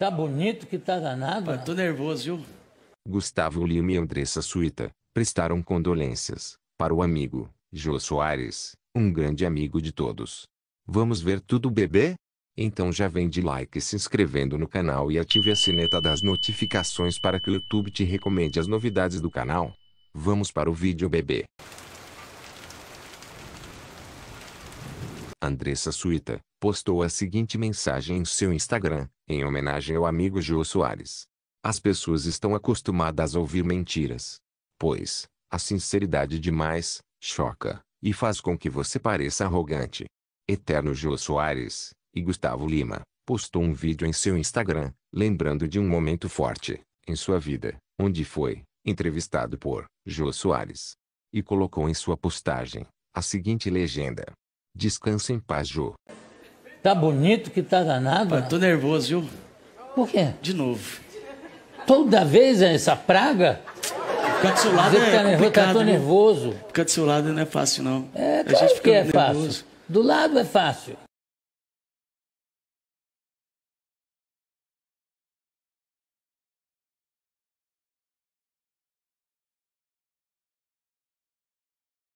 Tá bonito que tá danado. Pô, né? tô nervoso, viu? Gustavo Lima e Andressa Suíta prestaram condolências para o amigo Jô Soares, um grande amigo de todos. Vamos ver tudo, bebê? Então já vem de like se inscrevendo no canal e ative a sineta das notificações para que o YouTube te recomende as novidades do canal. Vamos para o vídeo, bebê. Andressa Suíta postou a seguinte mensagem em seu Instagram: em homenagem ao amigo Jô Soares. As pessoas estão acostumadas a ouvir mentiras. Pois, a sinceridade demais, choca, e faz com que você pareça arrogante. Eterno Jô Soares, e Gustavo Lima, postou um vídeo em seu Instagram, lembrando de um momento forte, em sua vida, onde foi, entrevistado por, Jô Soares. E colocou em sua postagem, a seguinte legenda. Descansa em paz Jô. Tá bonito que tá danado. Pá, tô né? nervoso, viu? Por quê? De novo. Toda vez é essa praga? Ficar do seu lado fica tá é tá nervoso, tá nervoso. Ficar do seu lado não é fácil, não. É, claro a gente fica que é nervoso. fácil. Do lado é fácil.